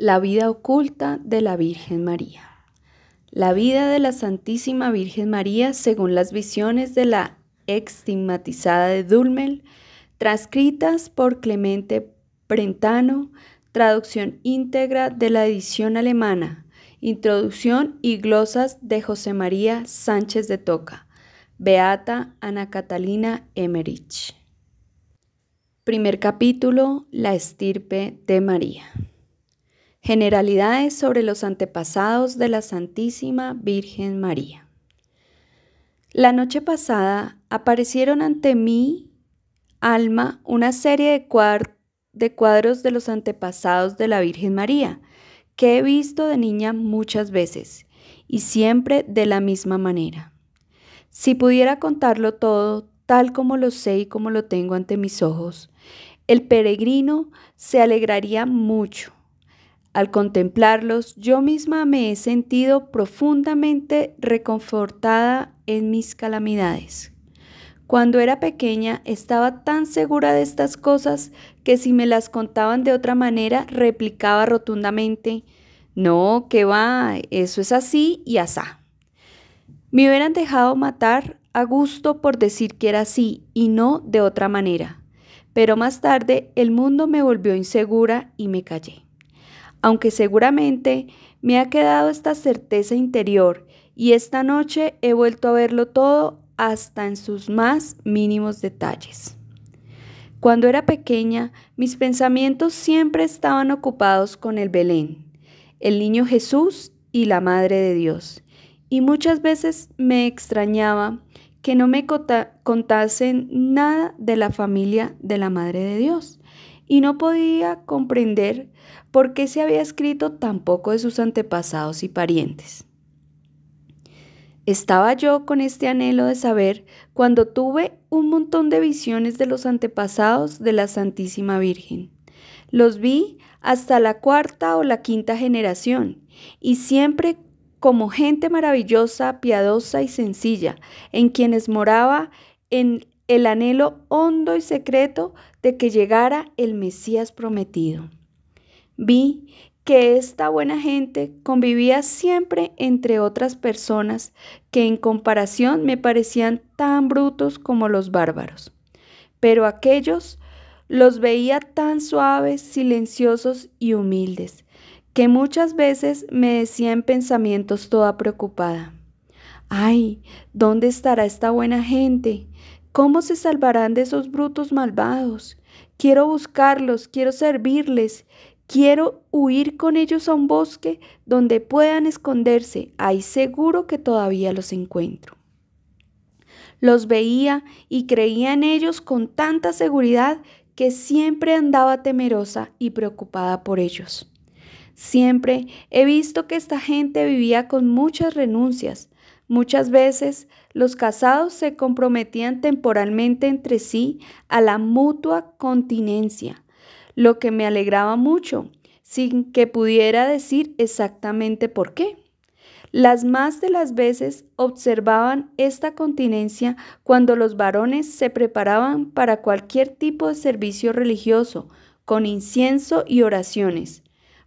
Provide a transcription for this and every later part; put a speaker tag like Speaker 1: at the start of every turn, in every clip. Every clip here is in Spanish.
Speaker 1: La vida oculta de la Virgen María. La vida de la Santísima Virgen María, según las visiones de la extigmatizada de Dulmel, transcritas por Clemente Prentano, traducción íntegra de la edición alemana, introducción y glosas de José María Sánchez de Toca, Beata Ana Catalina Emmerich. Primer capítulo, La estirpe de María. Generalidades sobre los antepasados de la Santísima Virgen María. La noche pasada aparecieron ante mi alma una serie de, de cuadros de los antepasados de la Virgen María, que he visto de niña muchas veces y siempre de la misma manera. Si pudiera contarlo todo, tal como lo sé y como lo tengo ante mis ojos, el peregrino se alegraría mucho al contemplarlos, yo misma me he sentido profundamente reconfortada en mis calamidades. Cuando era pequeña estaba tan segura de estas cosas que si me las contaban de otra manera replicaba rotundamente, no, que va, eso es así y asá. Me hubieran dejado matar a gusto por decir que era así y no de otra manera. Pero más tarde el mundo me volvió insegura y me callé aunque seguramente me ha quedado esta certeza interior y esta noche he vuelto a verlo todo hasta en sus más mínimos detalles. Cuando era pequeña, mis pensamientos siempre estaban ocupados con el Belén, el niño Jesús y la Madre de Dios, y muchas veces me extrañaba que no me contasen nada de la familia de la Madre de Dios y no podía comprender por qué se había escrito tan poco de sus antepasados y parientes. Estaba yo con este anhelo de saber cuando tuve un montón de visiones de los antepasados de la Santísima Virgen. Los vi hasta la cuarta o la quinta generación y siempre como gente maravillosa, piadosa y sencilla, en quienes moraba en el anhelo hondo y secreto de que llegara el Mesías prometido. Vi que esta buena gente convivía siempre entre otras personas que en comparación me parecían tan brutos como los bárbaros. Pero aquellos los veía tan suaves, silenciosos y humildes, que muchas veces me decía en pensamientos toda preocupada, ay, ¿dónde estará esta buena gente? ¿Cómo se salvarán de esos brutos malvados? Quiero buscarlos, quiero servirles, quiero huir con ellos a un bosque donde puedan esconderse. Ahí seguro que todavía los encuentro. Los veía y creía en ellos con tanta seguridad que siempre andaba temerosa y preocupada por ellos. Siempre he visto que esta gente vivía con muchas renuncias. Muchas veces los casados se comprometían temporalmente entre sí a la mutua continencia, lo que me alegraba mucho, sin que pudiera decir exactamente por qué. Las más de las veces observaban esta continencia cuando los varones se preparaban para cualquier tipo de servicio religioso, con incienso y oraciones,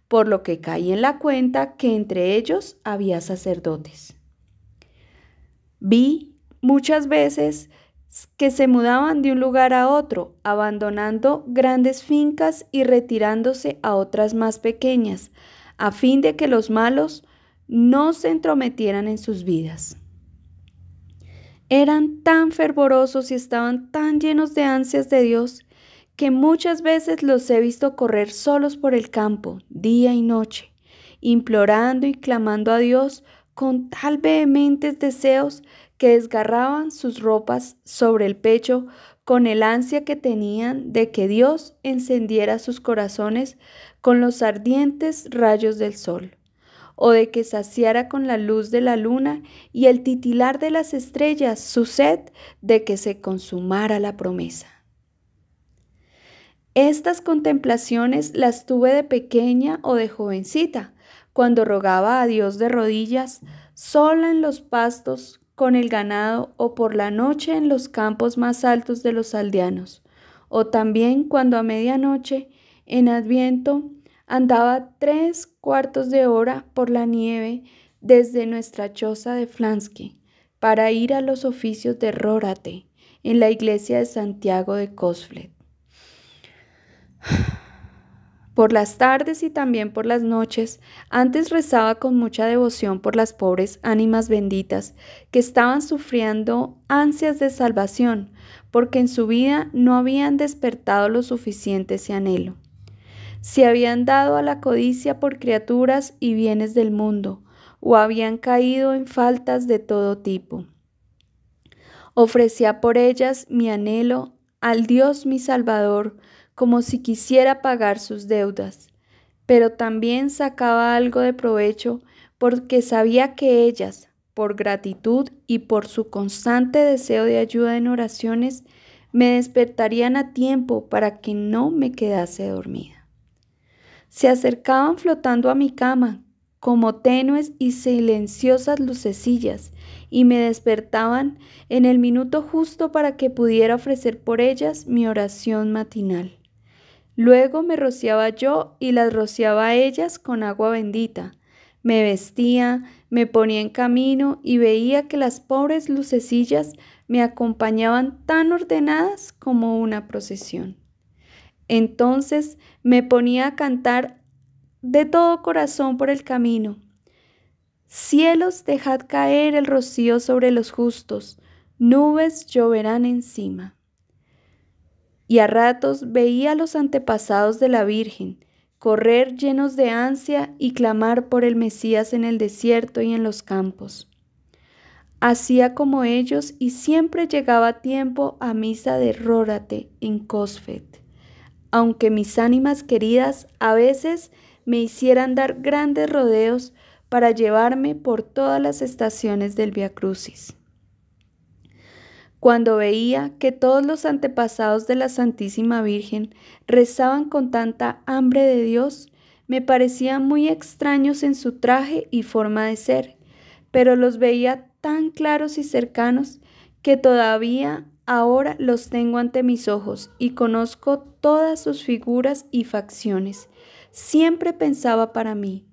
Speaker 1: por lo que caí en la cuenta que entre ellos había sacerdotes. Vi muchas veces que se mudaban de un lugar a otro, abandonando grandes fincas y retirándose a otras más pequeñas, a fin de que los malos no se entrometieran en sus vidas. Eran tan fervorosos y estaban tan llenos de ansias de Dios que muchas veces los he visto correr solos por el campo, día y noche, implorando y clamando a Dios con tal vehementes deseos que desgarraban sus ropas sobre el pecho con el ansia que tenían de que Dios encendiera sus corazones con los ardientes rayos del sol, o de que saciara con la luz de la luna y el titilar de las estrellas su sed de que se consumara la promesa. Estas contemplaciones las tuve de pequeña o de jovencita, cuando rogaba a Dios de rodillas, sola en los pastos, con el ganado o por la noche en los campos más altos de los aldeanos, o también cuando a medianoche, en Adviento, andaba tres cuartos de hora por la nieve desde nuestra choza de Flansky para ir a los oficios de Rórate en la iglesia de Santiago de Cosflet. Por las tardes y también por las noches, antes rezaba con mucha devoción por las pobres ánimas benditas que estaban sufriendo ansias de salvación, porque en su vida no habían despertado lo suficiente ese anhelo. Se habían dado a la codicia por criaturas y bienes del mundo, o habían caído en faltas de todo tipo. Ofrecía por ellas mi anhelo al Dios mi Salvador, como si quisiera pagar sus deudas, pero también sacaba algo de provecho porque sabía que ellas, por gratitud y por su constante deseo de ayuda en oraciones, me despertarían a tiempo para que no me quedase dormida. Se acercaban flotando a mi cama como tenues y silenciosas lucecillas, y me despertaban en el minuto justo para que pudiera ofrecer por ellas mi oración matinal. Luego me rociaba yo y las rociaba ellas con agua bendita. Me vestía, me ponía en camino y veía que las pobres lucecillas me acompañaban tan ordenadas como una procesión. Entonces me ponía a cantar de todo corazón por el camino. Cielos, dejad caer el rocío sobre los justos, nubes lloverán encima y a ratos veía a los antepasados de la Virgen correr llenos de ansia y clamar por el Mesías en el desierto y en los campos. Hacía como ellos y siempre llegaba a tiempo a misa de Rórate en Cosfet, aunque mis ánimas queridas a veces me hicieran dar grandes rodeos para llevarme por todas las estaciones del Via Crucis. Cuando veía que todos los antepasados de la Santísima Virgen rezaban con tanta hambre de Dios, me parecían muy extraños en su traje y forma de ser, pero los veía tan claros y cercanos que todavía ahora los tengo ante mis ojos y conozco todas sus figuras y facciones. Siempre pensaba para mí,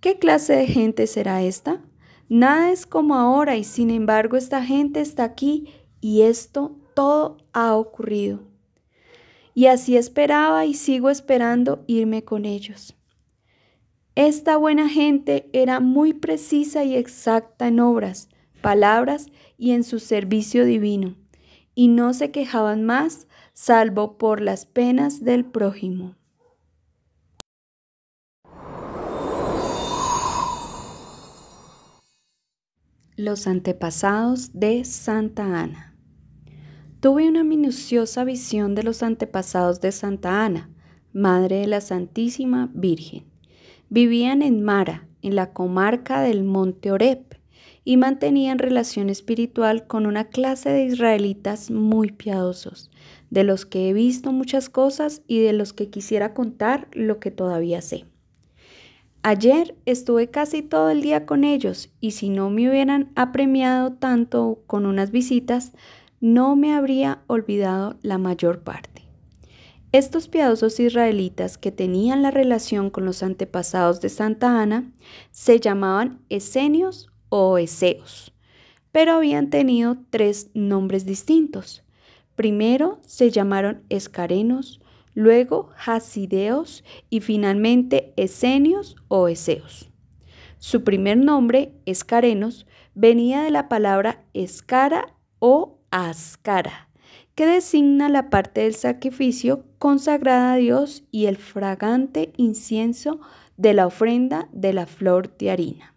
Speaker 1: ¿qué clase de gente será esta? Nada es como ahora y sin embargo esta gente está aquí y esto todo ha ocurrido. Y así esperaba y sigo esperando irme con ellos. Esta buena gente era muy precisa y exacta en obras, palabras y en su servicio divino, y no se quejaban más salvo por las penas del prójimo. Los antepasados de Santa Ana tuve una minuciosa visión de los antepasados de Santa Ana, madre de la Santísima Virgen. Vivían en Mara, en la comarca del Monte Oreb, y mantenían relación espiritual con una clase de israelitas muy piadosos, de los que he visto muchas cosas y de los que quisiera contar lo que todavía sé. Ayer estuve casi todo el día con ellos y si no me hubieran apremiado tanto con unas visitas, no me habría olvidado la mayor parte. Estos piadosos israelitas que tenían la relación con los antepasados de Santa Ana se llamaban esenios o eseos, pero habían tenido tres nombres distintos. Primero se llamaron escarenos, luego hasideos y finalmente esenios o eseos. Su primer nombre, escarenos, venía de la palabra escara o ascara, que designa la parte del sacrificio consagrada a Dios y el fragante incienso de la ofrenda de la flor de harina.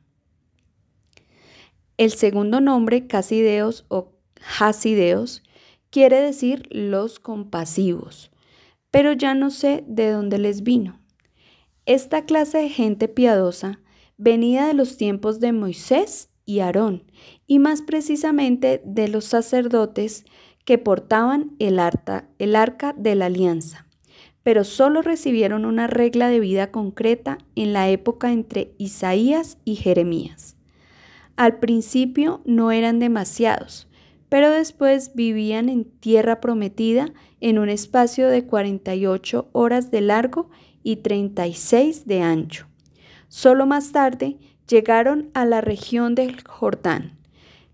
Speaker 1: El segundo nombre, casideos o Hasideos, quiere decir los compasivos, pero ya no sé de dónde les vino. Esta clase de gente piadosa, venida de los tiempos de Moisés y Aarón, y más precisamente de los sacerdotes que portaban el, arca, de la alianza, pero solo recibieron una regla de vida concreta en la época entre Isaías y Jeremías. Al principio no eran demasiados, pero después vivían en tierra prometida en un espacio de 48 horas de largo y 36 de ancho. Solo más tarde llegaron a la región del Jordán.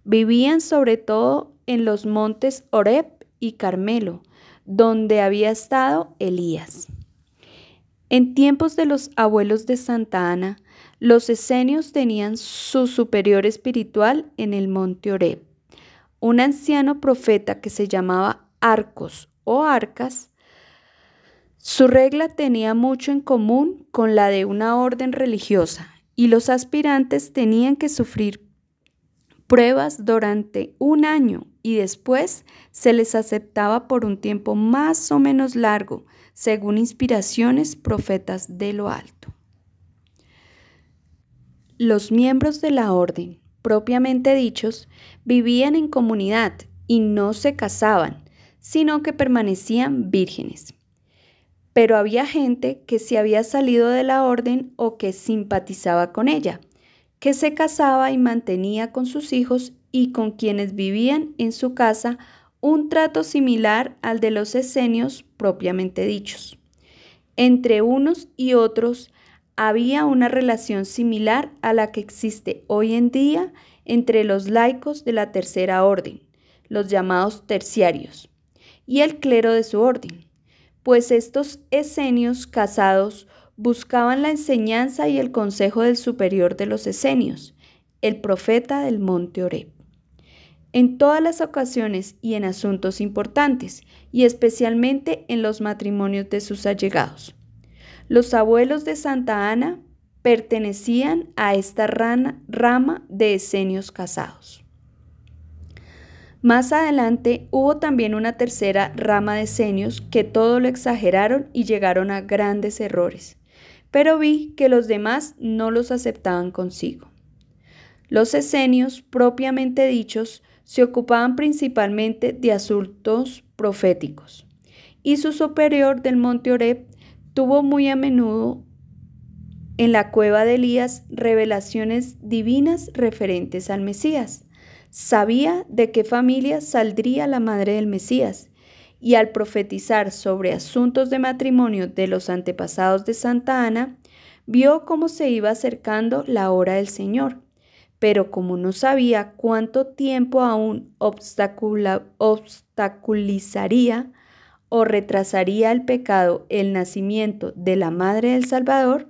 Speaker 1: Vivían sobre todo en los montes Oreb y Carmelo, donde había estado Elías. En tiempos de los abuelos de Santa Ana, los esenios tenían su superior espiritual en el monte Oreb. Un anciano profeta que se llamaba Arcos o Arcas, su regla tenía mucho en común con la de una orden religiosa y los aspirantes tenían que sufrir pruebas durante un año y después se les aceptaba por un tiempo más o menos largo, según inspiraciones profetas de lo alto. Los miembros de la orden, propiamente dichos, vivían en comunidad y no se casaban, sino que permanecían vírgenes pero había gente que se había salido de la orden o que simpatizaba con ella, que se casaba y mantenía con sus hijos y con quienes vivían en su casa un trato similar al de los esenios propiamente dichos. Entre unos y otros había una relación similar a la que existe hoy en día entre los laicos de la tercera orden, los llamados terciarios, y el clero de su orden pues estos esenios casados buscaban la enseñanza y el consejo del superior de los esenios, el profeta del monte Oreb. En todas las ocasiones y en asuntos importantes, y especialmente en los matrimonios de sus allegados. Los abuelos de Santa Ana pertenecían a esta rama de esenios casados. Más adelante hubo también una tercera rama de senios que todo lo exageraron y llegaron a grandes errores, pero vi que los demás no los aceptaban consigo. Los esenios, propiamente dichos, se ocupaban principalmente de asuntos proféticos, y su superior del monte Oreb tuvo muy a menudo en la cueva de Elías revelaciones divinas referentes al Mesías sabía de qué familia saldría la madre del Mesías, y al profetizar sobre asuntos de matrimonio de los antepasados de Santa Ana, vio cómo se iba acercando la hora del Señor. Pero como no sabía cuánto tiempo aún obstaculizaría o retrasaría el pecado el nacimiento de la Madre del Salvador,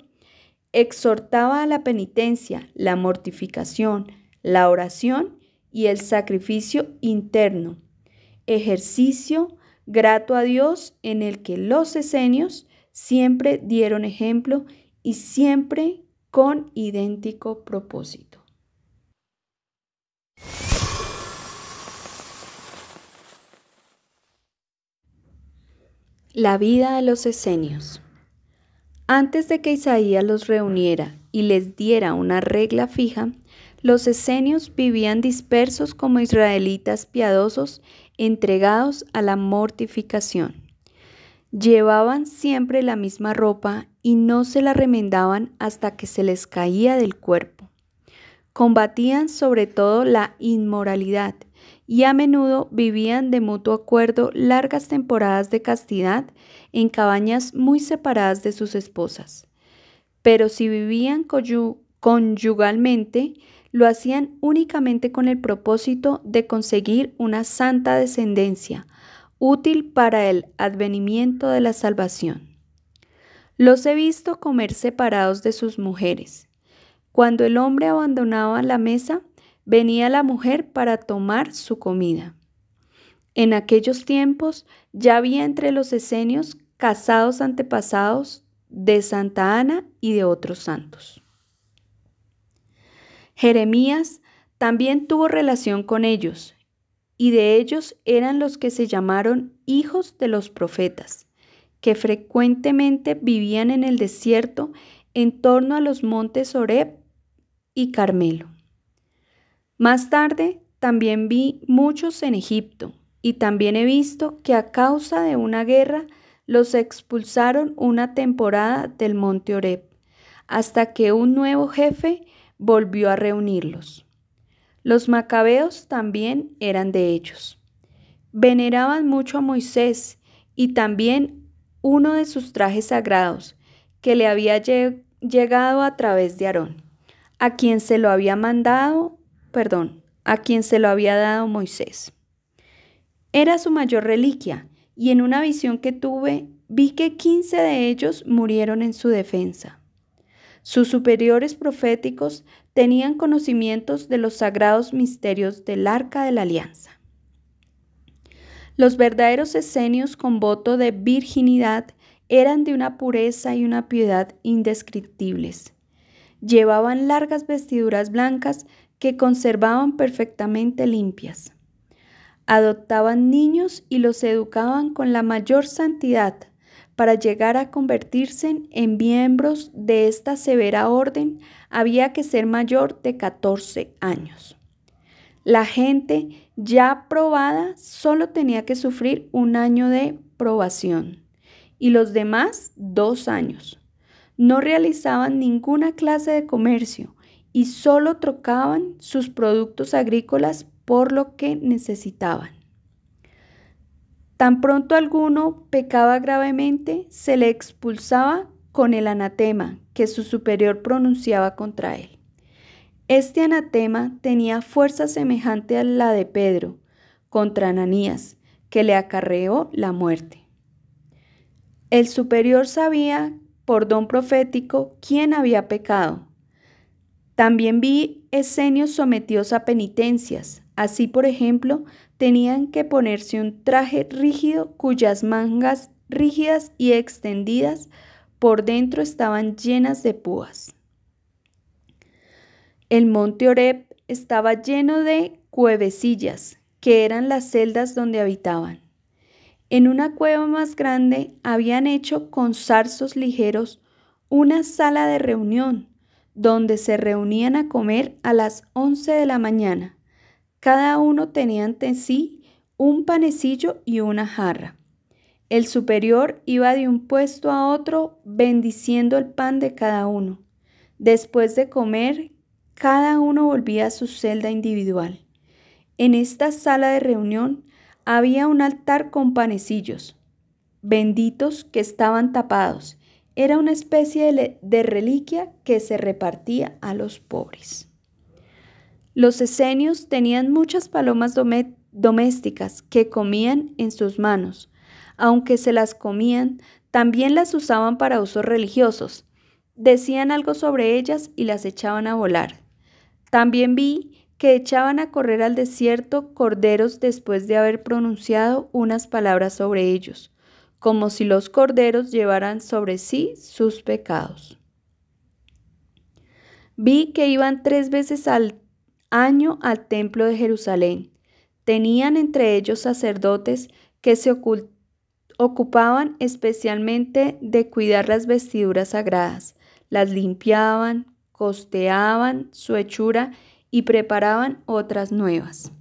Speaker 1: exhortaba a la penitencia, la mortificación, la oración y el sacrificio interno, ejercicio grato a Dios en el que los esenios siempre dieron ejemplo y siempre con idéntico propósito. La vida de los esenios. Antes de que Isaías los reuniera y les diera una regla fija, los esenios vivían dispersos como israelitas piadosos, entregados a la mortificación. Llevaban siempre la misma ropa y no se la remendaban hasta que se les caía del cuerpo. Combatían sobre todo la inmoralidad y a menudo vivían de mutuo acuerdo largas temporadas de castidad en cabañas muy separadas de sus esposas. Pero si vivían conyugalmente, lo hacían únicamente con el propósito de conseguir una santa descendencia, útil para el advenimiento de la salvación. Los he visto comer separados de sus mujeres. Cuando el hombre abandonaba la mesa, venía la mujer para tomar su comida. En aquellos tiempos ya había entre los esenios casados antepasados de Santa Ana y de otros santos. Jeremías también tuvo relación con ellos, y de ellos eran los que se llamaron hijos de los profetas, que frecuentemente vivían en el desierto en torno a los montes Oreb y Carmelo. Más tarde también vi muchos en Egipto, y también he visto que a causa de una guerra los expulsaron una temporada del monte Oreb, hasta que un nuevo jefe volvió a reunirlos. Los macabeos también eran de ellos. Veneraban mucho a Moisés y también uno de sus trajes sagrados que le había llegado a través de Aarón, a quien se lo había mandado, perdón, a quien se lo había dado Moisés. Era su mayor reliquia y en una visión que tuve vi que 15 de ellos murieron en su defensa. Sus superiores proféticos tenían conocimientos de los sagrados misterios del arca de la alianza. Los verdaderos esenios con voto de virginidad eran de una pureza y una piedad indescriptibles. Llevaban largas vestiduras blancas que conservaban perfectamente limpias. Adoptaban niños y los educaban con la mayor santidad, para llegar a convertirse en miembros de esta severa orden había que ser mayor de 14 años. La gente ya probada solo tenía que sufrir un año de probación y los demás dos años. No realizaban ninguna clase de comercio y solo trocaban sus productos agrícolas por lo que necesitaban. Tan pronto alguno pecaba gravemente, se le expulsaba con el anatema que su superior pronunciaba contra él. Este anatema tenía fuerza semejante a la de Pedro contra Ananías, que le acarreó la muerte. El superior sabía por don profético quién había pecado. También vi esenios sometidos a penitencias. Así, por ejemplo, tenían que ponerse un traje rígido cuyas mangas rígidas y extendidas por dentro estaban llenas de púas. El monte Oreb estaba lleno de cuevecillas, que eran las celdas donde habitaban. En una cueva más grande habían hecho con zarzos ligeros una sala de reunión, donde se reunían a comer a las once de la mañana cada uno tenía ante sí un panecillo y una jarra. El superior iba de un puesto a otro bendiciendo el pan de cada uno. Después de comer, cada uno volvía a su celda individual. En esta sala de reunión había un altar con panecillos, benditos que estaban tapados. Era una especie de, reliquia que se repartía a los pobres. Los esenios tenían muchas palomas domésticas que comían en sus manos. Aunque se las comían, también las usaban para usos religiosos. Decían algo sobre ellas y las echaban a volar. También vi que echaban a correr al desierto corderos después de haber pronunciado unas palabras sobre ellos, como si los corderos llevaran sobre sí sus pecados. Vi que iban tres veces al año al templo de Jerusalén. Tenían entre ellos sacerdotes que se ocupaban especialmente de cuidar las vestiduras sagradas, las limpiaban, costeaban su hechura y preparaban otras nuevas.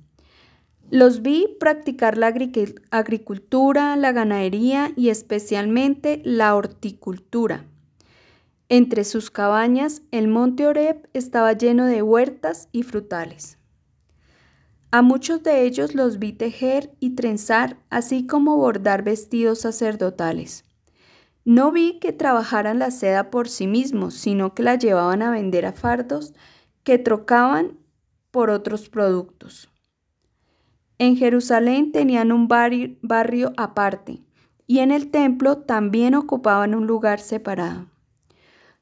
Speaker 1: Los vi practicar la agricultura, la ganadería y especialmente la horticultura. Entre sus cabañas, el monte Oreb estaba lleno de huertas y frutales. A muchos de ellos los vi tejer y trenzar, así como bordar vestidos sacerdotales. No vi que trabajaran la seda por sí mismos, sino que la llevaban a vender a fardos que trocaban por otros productos. En Jerusalén tenían un barrio aparte y en el templo también ocupaban un lugar separado.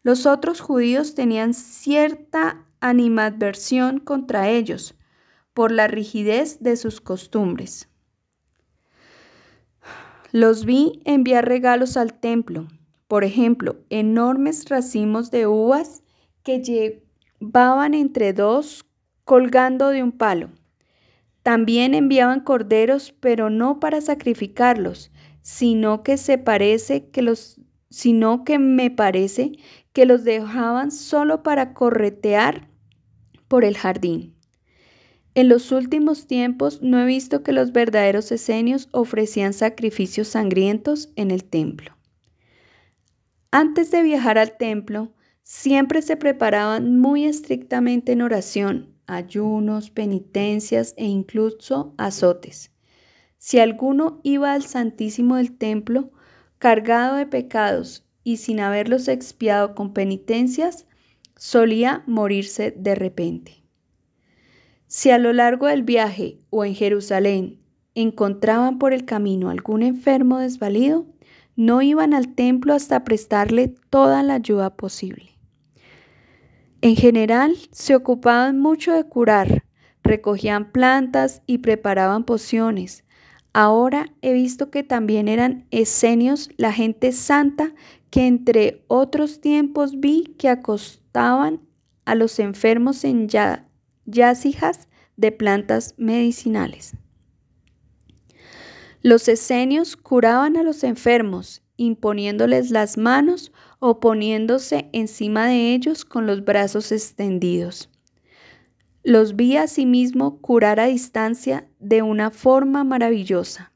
Speaker 1: Los otros judíos tenían cierta animadversión contra ellos por la rigidez de sus costumbres. Los vi enviar regalos al templo, por ejemplo, enormes racimos de uvas que llevaban entre dos colgando de un palo. También enviaban corderos, pero no para sacrificarlos, sino que se parece que los sino que me parece que los dejaban solo para corretear por el jardín. En los últimos tiempos no he visto que los verdaderos esenios ofrecían sacrificios sangrientos en el templo. Antes de viajar al templo, siempre se preparaban muy estrictamente en oración, ayunos, penitencias e incluso azotes. Si alguno iba al Santísimo del templo cargado de pecados y sin haberlos expiado con penitencias, solía morirse de repente. Si a lo largo del viaje o en Jerusalén encontraban por el camino algún enfermo desvalido, no iban al templo hasta prestarle toda la ayuda posible. En general, se ocupaban mucho de curar, recogían plantas y preparaban pociones. Ahora he visto que también eran esenios la gente santa que entre otros tiempos vi que acostaban a los enfermos en ya, yacijas de plantas medicinales. Los esenios curaban a los enfermos, imponiéndoles las manos o poniéndose encima de ellos con los brazos extendidos. Los vi asimismo curar a distancia de una forma maravillosa.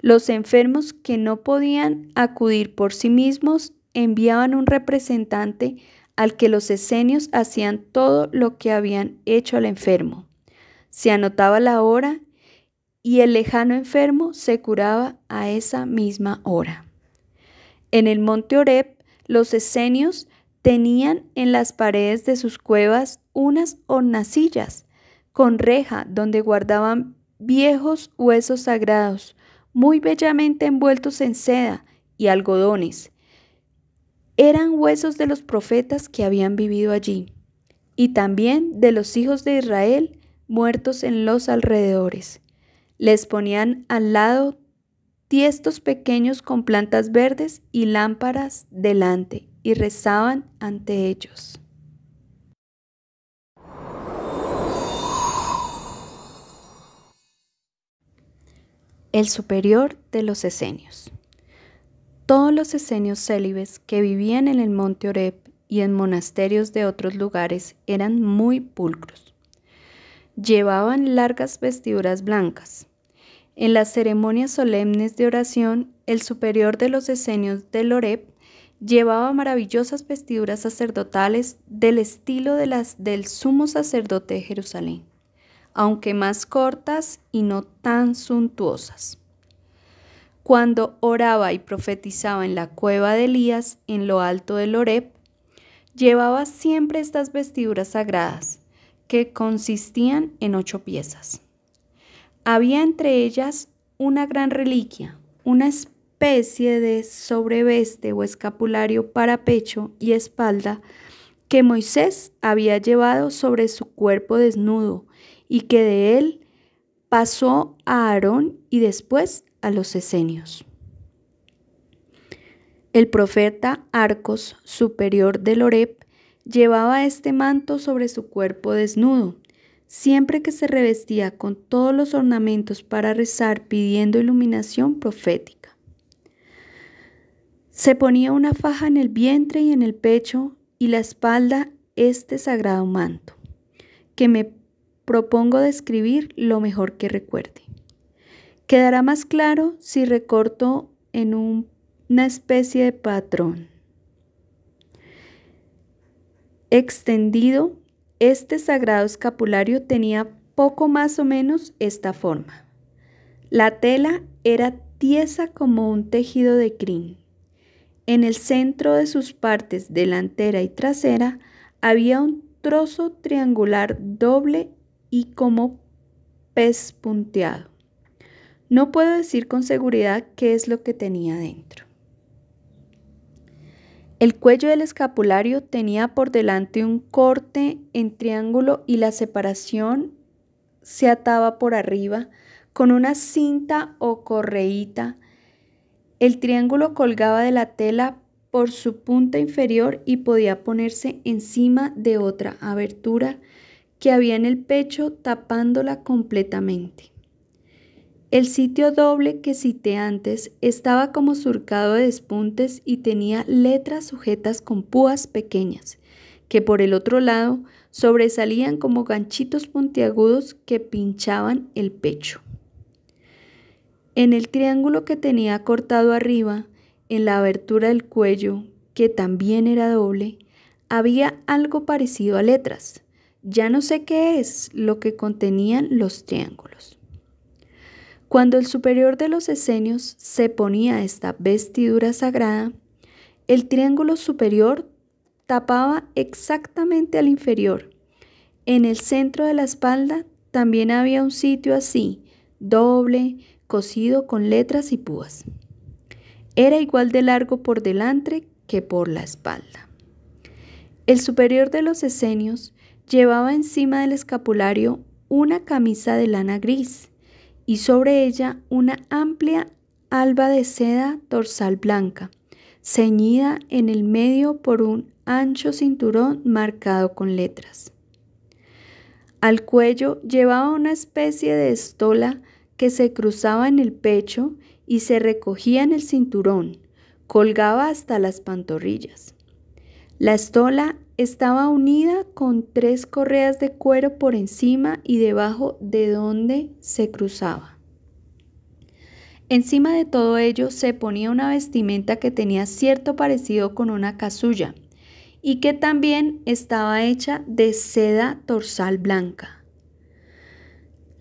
Speaker 1: Los enfermos que no podían acudir por sí mismos enviaban un representante al que los esenios hacían todo lo que habían hecho al enfermo. Se anotaba la hora y el lejano enfermo se curaba a esa misma hora. En el monte Oreb, los esenios tenían en las paredes de sus cuevas unas hornacillas con reja donde guardaban viejos huesos sagrados, muy bellamente envueltos en seda y algodones. Eran huesos de los profetas que habían vivido allí, y también de los hijos de Israel muertos en los alrededores. Les ponían al lado tiestos pequeños con plantas verdes y lámparas delante, y rezaban ante ellos. el superior de los esenios. Todos los esenios célibes que vivían en el monte Oreb y en monasterios de otros lugares eran muy pulcros. Llevaban largas vestiduras blancas. En las ceremonias solemnes de oración, el superior de los esenios del Oreb llevaba maravillosas vestiduras sacerdotales del estilo de las del sumo sacerdote de Jerusalén aunque más cortas y no tan suntuosas. Cuando oraba y profetizaba en la cueva de Elías, en lo alto del Oreb, llevaba siempre estas vestiduras sagradas, que consistían en ocho piezas. Había entre ellas una gran reliquia, una especie de sobreveste o escapulario para pecho y espalda que Moisés había llevado sobre su cuerpo desnudo y que de él pasó a Aarón y después a los esenios. El profeta Arcos, superior de Lorep, llevaba este manto sobre su cuerpo desnudo. Siempre que se revestía con todos los ornamentos para rezar pidiendo iluminación profética. Se ponía una faja en el vientre y en el pecho y la espalda este sagrado manto, que me propongo describir lo mejor que recuerde. Quedará más claro si recorto en una especie de patrón. Extendido, este sagrado escapulario tenía poco más o menos esta forma. La tela era tiesa como un tejido de crin. En el centro de sus partes delantera y trasera había un trozo triangular doble y como pez punteado. No puedo decir con seguridad qué es lo que tenía dentro. El cuello del escapulario tenía por delante un corte en triángulo y la separación se ataba por arriba con una cinta o correíta. El triángulo colgaba de la tela por su punta inferior y podía ponerse encima de otra abertura que había en el pecho tapándola completamente. El sitio doble que cité antes estaba como surcado de despuntes y tenía letras sujetas con púas pequeñas, que por el otro lado sobresalían como ganchitos puntiagudos que pinchaban el pecho. En el triángulo que tenía cortado arriba, en la abertura del cuello, que también era doble, había algo parecido a letras, ya no sé qué es lo que contenían los triángulos. Cuando el superior de los esenios se ponía esta vestidura sagrada, el triángulo superior tapaba exactamente al inferior. En el centro de la espalda también había un sitio así, doble, cosido con letras y púas. Era igual de largo por delante que por la espalda. El superior de los esenios Llevaba encima del escapulario una camisa de lana gris y sobre ella una amplia alba de seda dorsal blanca, ceñida en el medio por un ancho cinturón marcado con letras. Al cuello llevaba una especie de estola que se cruzaba en el pecho y se recogía en el cinturón, colgaba hasta las pantorrillas. La estola estaba unida con tres correas de cuero por encima y debajo de donde se cruzaba. Encima de todo ello se ponía una vestimenta que tenía cierto parecido con una casulla y que también estaba hecha de seda torsal blanca.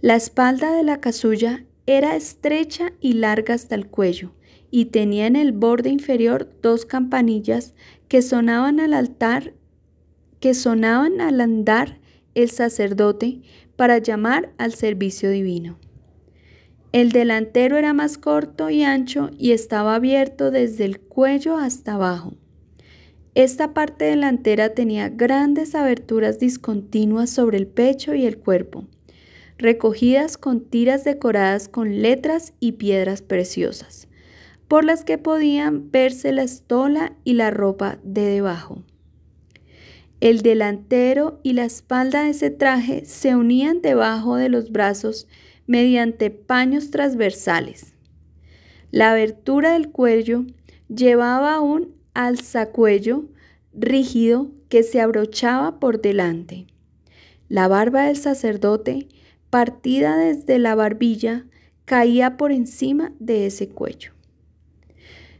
Speaker 1: La espalda de la casulla era estrecha y larga hasta el cuello y tenía en el borde inferior dos campanillas que sonaban al altar que sonaban al andar el sacerdote para llamar al servicio divino. El delantero era más corto y ancho y estaba abierto desde el cuello hasta abajo. Esta parte delantera tenía grandes aberturas discontinuas sobre el pecho y el cuerpo, recogidas con tiras decoradas con letras y piedras preciosas, por las que podían verse la estola y la ropa de debajo. El delantero y la espalda de ese traje se unían debajo de los brazos mediante paños transversales. La abertura del cuello llevaba un alzacuello rígido que se abrochaba por delante. La barba del sacerdote, partida desde la barbilla, caía por encima de ese cuello.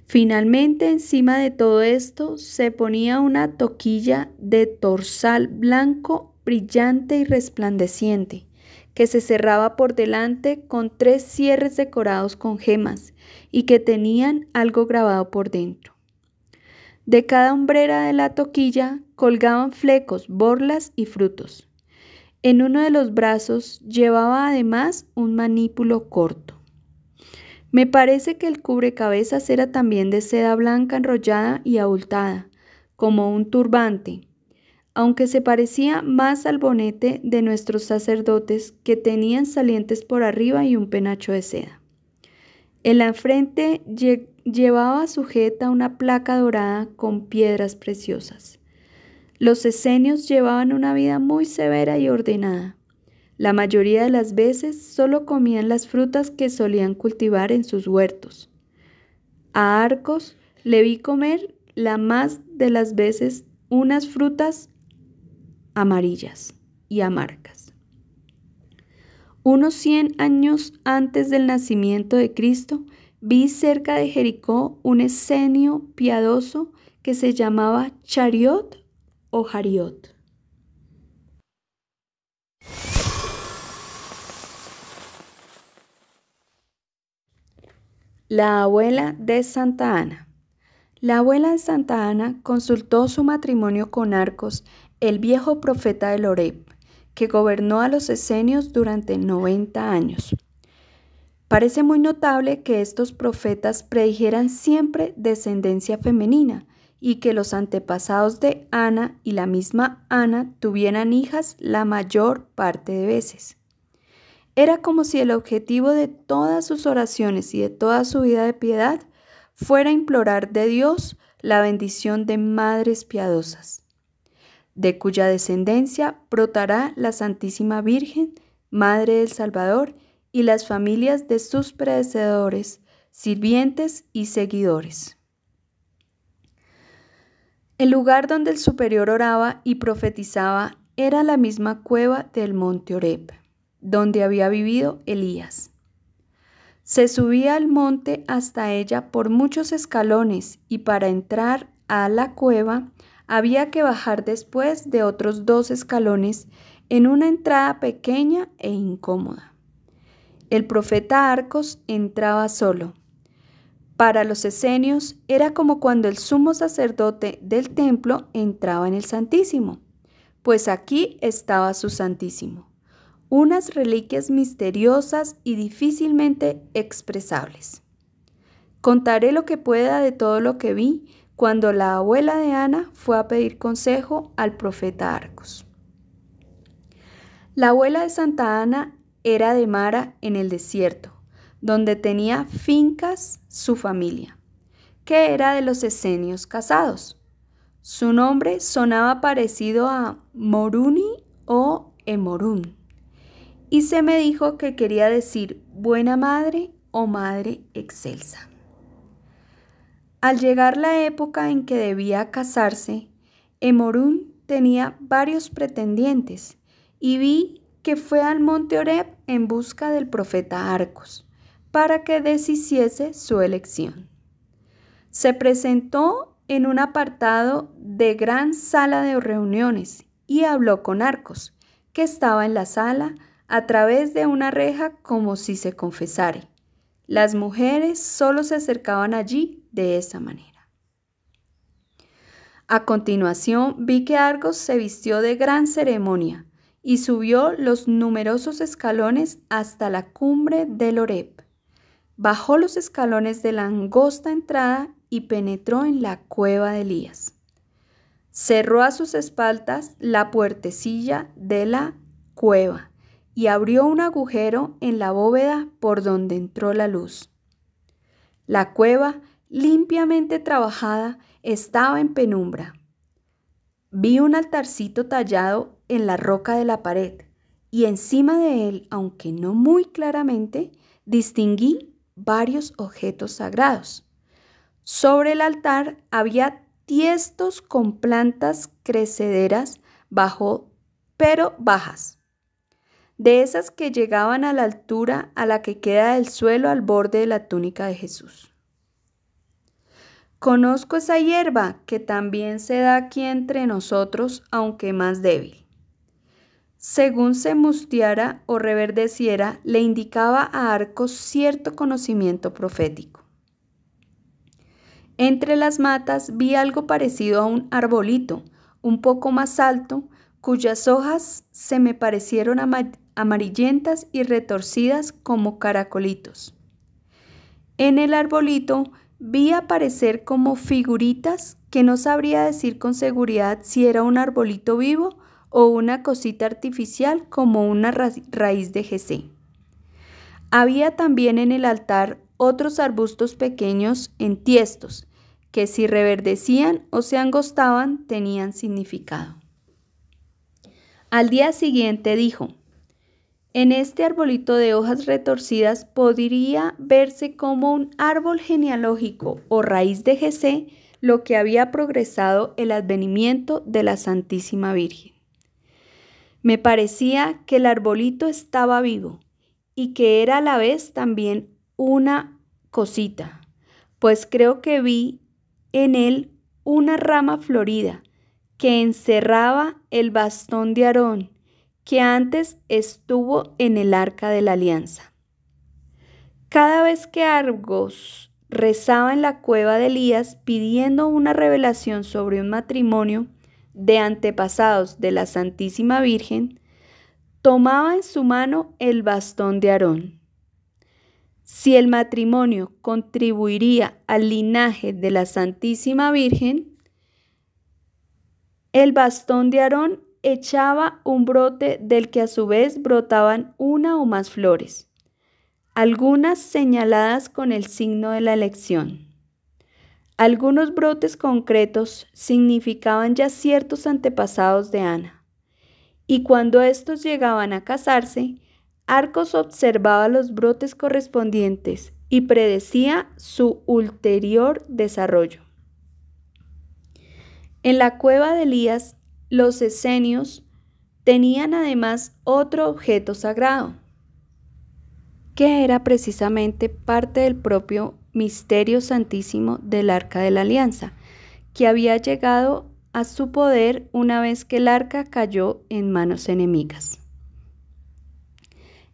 Speaker 1: Finalmente, encima de todo esto se ponía una toquilla de torsal blanco brillante y resplandeciente, que se cerraba por delante con tres cierres decorados con gemas y que tenían algo grabado por dentro. De cada hombrera de la toquilla colgaban flecos, borlas y frutos. En uno de los brazos llevaba además un manípulo corto. Me parece que el cubrecabezas era también de seda blanca enrollada y abultada, como un turbante, aunque se parecía más al bonete de nuestros sacerdotes que tenían salientes por arriba y un penacho de seda. En la frente llevaba sujeta una placa dorada con piedras preciosas. Los esenios llevaban una vida muy severa y ordenada. La mayoría de las veces solo comían las frutas que solían cultivar en sus huertos. A Arcos le vi comer la más de las veces unas frutas amarillas y amargas. Unos 100 años antes del nacimiento de Cristo, vi cerca de Jericó un escenio piadoso que se llamaba Chariot o Jariot. La abuela de Santa Ana. La abuela de Santa Ana consultó su matrimonio con Arcos, el viejo profeta de Loreb, que gobernó a los esenios durante 90 años. Parece muy notable que estos profetas predijeran siempre descendencia femenina y que los antepasados de Ana y la misma Ana tuvieran hijas la mayor parte de veces. Era como si el objetivo de todas sus oraciones y de toda su vida de piedad fuera implorar de Dios la bendición de madres piadosas, de cuya descendencia brotará la Santísima Virgen, Madre del Salvador, y las familias de sus predecedores, sirvientes y seguidores. El lugar donde el superior oraba y profetizaba era la misma cueva del monte Oreb donde había vivido Elías. Se subía al monte hasta ella por muchos escalones y para entrar a la cueva había que bajar después de otros dos escalones en una entrada pequeña e incómoda. El profeta Arcos entraba solo. Para los esenios era como cuando el sumo sacerdote del templo entraba en el Santísimo, pues aquí estaba su Santísimo unas reliquias misteriosas y difícilmente expresables. Contaré lo que pueda de todo lo que vi cuando la abuela de Ana fue a pedir consejo al profeta Arcos. La abuela de Santa Ana era de Mara en el desierto, donde tenía fincas su familia, que era de los esenios casados. Su nombre sonaba parecido a Moruni o Emorun y se me dijo que quería decir buena madre o madre excelsa. Al llegar la época en que debía casarse, Emorún tenía varios pretendientes y vi que fue al monte Oreb en busca del profeta Arcos para que deshiciese su elección. Se presentó en un apartado de gran sala de reuniones y habló con Arcos, que estaba en la sala a través de una reja como si se confesare. Las mujeres solo se acercaban allí de esa manera. A continuación vi que Argos se vistió de gran ceremonia y subió los numerosos escalones hasta la cumbre del Oreb. Bajó los escalones de la angosta entrada y penetró en la cueva de Elías. Cerró a sus espaldas la puertecilla de la cueva y abrió un agujero en la bóveda por donde entró la luz. La cueva, limpiamente trabajada, estaba en penumbra. Vi un altarcito tallado en la roca de la pared y encima de él, aunque no muy claramente, distinguí varios objetos sagrados. Sobre el altar había tiestos con plantas crecederas bajo, pero bajas de esas que llegaban a la altura a la que queda el suelo al borde de la túnica de Jesús. Conozco esa hierba que también se da aquí entre nosotros, aunque más débil. Según se mustiara o reverdeciera, le indicaba a Arcos cierto conocimiento profético. Entre las matas vi algo parecido a un arbolito, un poco más alto, cuyas hojas se me parecieron a, amarillentas y retorcidas como caracolitos. En el arbolito vi aparecer como figuritas que no sabría decir con seguridad si era un arbolito vivo o una cosita artificial como una raíz de GC. Había también en el altar otros arbustos pequeños entiestos que si reverdecían o se angostaban tenían significado. Al día siguiente dijo, en este arbolito de hojas retorcidas podría verse como un árbol genealógico o raíz de Jesé, lo que había progresado el advenimiento de la Santísima Virgen. Me parecía que el arbolito estaba vivo y que era a la vez también una cosita, pues creo que vi en él una rama florida que encerraba el bastón de Aarón que antes estuvo en el arca de la alianza. Cada vez que Argos rezaba en la cueva de Elías pidiendo una revelación sobre un matrimonio de antepasados de la Santísima Virgen, tomaba en su mano el bastón de Aarón. Si el matrimonio contribuiría al linaje de la Santísima Virgen, el bastón de Aarón echaba un brote del que a su vez brotaban una o más flores, algunas señaladas con el signo de la elección. Algunos brotes concretos significaban ya ciertos antepasados de Ana, y cuando estos llegaban a casarse, Arcos observaba los brotes correspondientes y predecía su ulterior desarrollo. En la cueva de Elías los esenios tenían además otro objeto sagrado, que era precisamente parte del propio misterio santísimo del Arca de la Alianza, que había llegado a su poder una vez que el arca cayó en manos enemigas.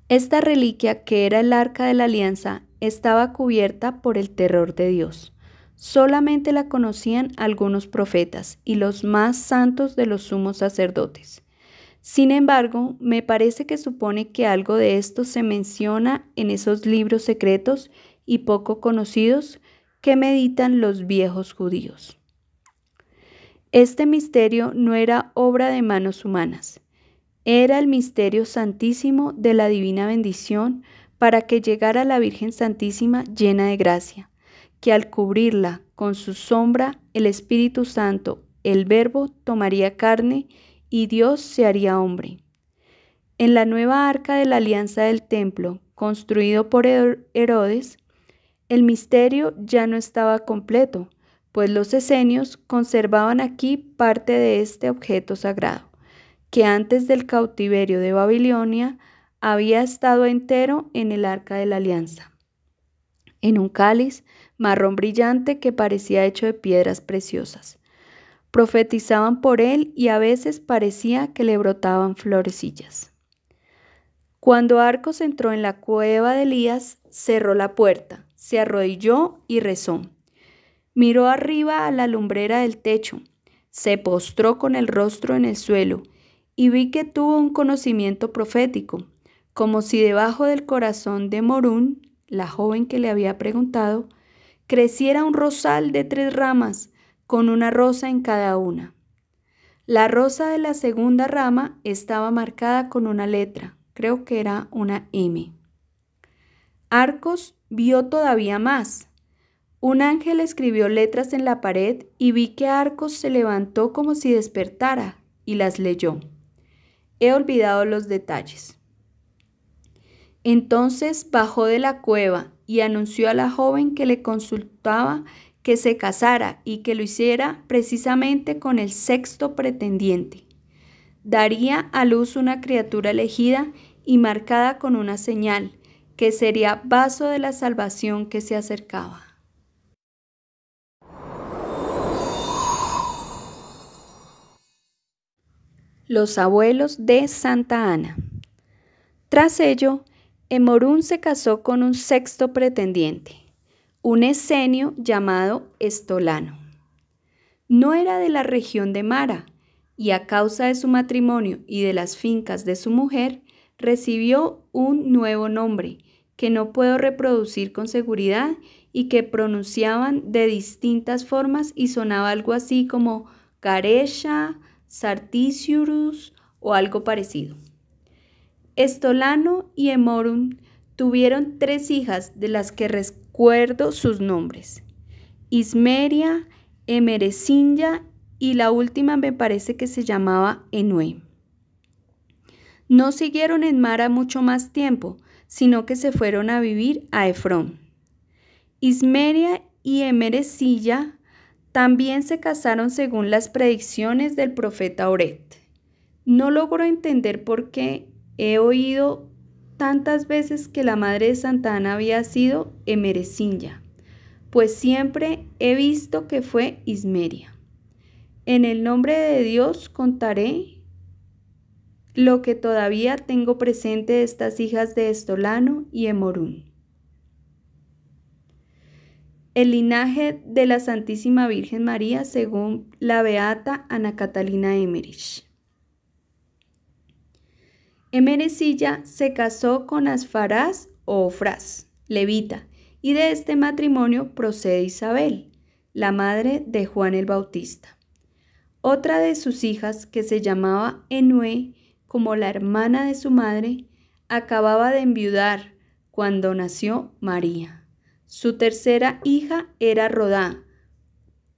Speaker 1: Esta reliquia, que era el Arca de la Alianza, estaba cubierta por el terror de Dios solamente la conocían algunos profetas y los más santos de los sumos sacerdotes. Sin embargo, me parece que supone que algo de esto se menciona en esos libros secretos y poco conocidos que meditan los viejos judíos. Este misterio no era obra de manos humanas, era el misterio santísimo de la divina bendición para que llegara la Virgen Santísima llena de gracia, que al cubrirla con su sombra, el Espíritu Santo, el Verbo, tomaría carne y Dios se haría hombre. En la nueva arca de la alianza del templo, construido por Herodes, el misterio ya no estaba completo, pues los esenios conservaban aquí parte de este objeto sagrado, que antes del cautiverio de Babilonia había estado entero en el arca de la alianza. En un cáliz, marrón brillante que parecía hecho de piedras preciosas. Profetizaban por él y a veces parecía que le brotaban florecillas. Cuando Arcos entró en la cueva de Elías, cerró la puerta, se arrodilló y rezó. Miró arriba a la lumbrera del techo, se postró con el rostro en el suelo y vi que tuvo un conocimiento profético, como si debajo del corazón de Morún, la joven que le había preguntado, creciera un rosal de tres ramas, con una rosa en cada una. La rosa de la segunda rama estaba marcada con una letra, creo que era una M. Arcos vio todavía más. Un ángel escribió letras en la pared y vi que Arcos se levantó como si despertara y las leyó. He olvidado los detalles. Entonces bajó de la cueva y anunció a la joven que le consultaba que se casara y que lo hiciera precisamente con el sexto pretendiente. Daría a luz una criatura elegida y marcada con una señal, que sería vaso de la salvación que se acercaba. Los abuelos de Santa Ana. Tras ello, Emorún se casó con un sexto pretendiente, un esenio llamado Estolano. No era de la región de Mara, y a causa de su matrimonio y de las fincas de su mujer, recibió un nuevo nombre que no puedo reproducir con seguridad y que pronunciaban de distintas formas y sonaba algo así como Caresha, Sarticiurus o algo parecido. Estolano y Emorum tuvieron tres hijas de las que recuerdo sus nombres, Ismeria, Emerecilla y la última me parece que se llamaba Enue. No siguieron en Mara mucho más tiempo, sino que se fueron a vivir a Efrón. Ismeria y Emerecilla también se casaron según las predicciones del profeta Oret. No logro entender por qué He oído tantas veces que la madre de Santa Ana había sido Emerencilla, pues siempre he visto que fue Ismeria. En el nombre de Dios contaré lo que todavía tengo presente de estas hijas de Estolano y Emorún. El linaje de la Santísima Virgen María según la beata Ana Catalina Emmerich. Emerecilla se casó con Asfaraz o levita, y de este matrimonio procede Isabel, la madre de Juan el Bautista. Otra de sus hijas, que se llamaba Enue, como la hermana de su madre, acababa de enviudar cuando nació María. Su tercera hija era Rodá,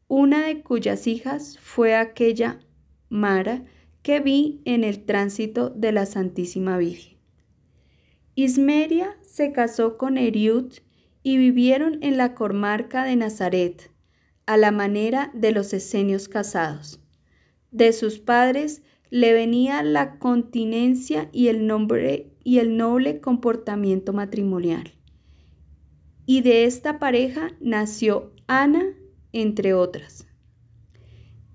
Speaker 1: una de cuyas hijas fue aquella Mara, que vi en el tránsito de la Santísima Virgen. Ismeria se casó con Eriud y vivieron en la comarca de Nazaret, a la manera de los esenios casados. De sus padres le venía la continencia y el nombre y el noble comportamiento matrimonial. Y de esta pareja nació Ana, entre otras.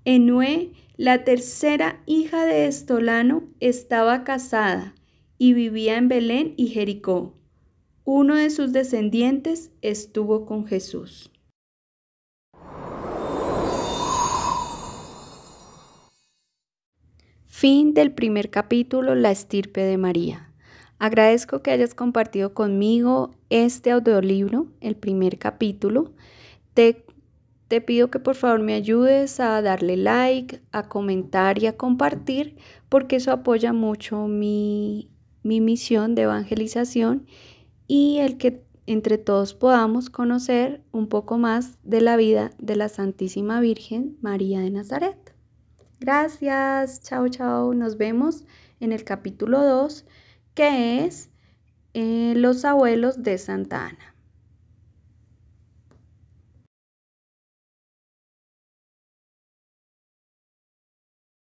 Speaker 1: Enué la tercera hija de Estolano estaba casada y vivía en Belén y Jericó. Uno de sus descendientes estuvo con Jesús. Fin del primer capítulo La estirpe de María. Agradezco que hayas compartido conmigo este audiolibro, el primer capítulo. Te te pido que por favor me ayudes a darle like, a comentar y a compartir, porque eso apoya mucho mi, misión de evangelización y el que entre todos podamos conocer un poco más de la vida de la Santísima Virgen María de Nazaret. Gracias, chao, chao, nos vemos en el capítulo 2, que es eh, Los abuelos de Santa Ana.